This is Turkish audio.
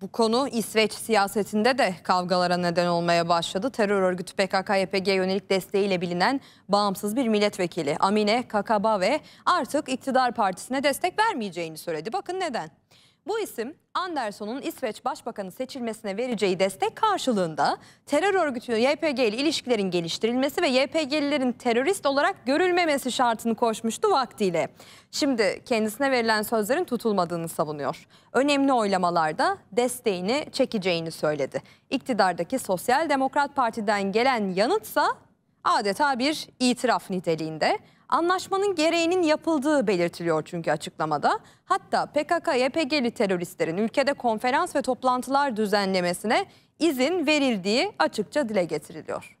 Bu konu İsveç siyasetinde de kavgalara neden olmaya başladı. Terör örgütü PKK-YPG yönelik desteğiyle bilinen bağımsız bir milletvekili Amine Kakabave artık iktidar partisine destek vermeyeceğini söyledi. Bakın neden? Bu isim Anderson'un İsveç Başbakanı seçilmesine vereceği destek karşılığında terör örgütü YPG ile ilişkilerin geliştirilmesi ve YPG'lilerin terörist olarak görülmemesi şartını koşmuştu vaktiyle. Şimdi kendisine verilen sözlerin tutulmadığını savunuyor. Önemli oylamalarda desteğini çekeceğini söyledi. İktidardaki Sosyal Demokrat Parti'den gelen yanıtsa adeta bir itiraf niteliğinde. Anlaşmanın gereğinin yapıldığı belirtiliyor çünkü açıklamada. Hatta PKK-YPG'li teröristlerin ülkede konferans ve toplantılar düzenlemesine izin verildiği açıkça dile getiriliyor.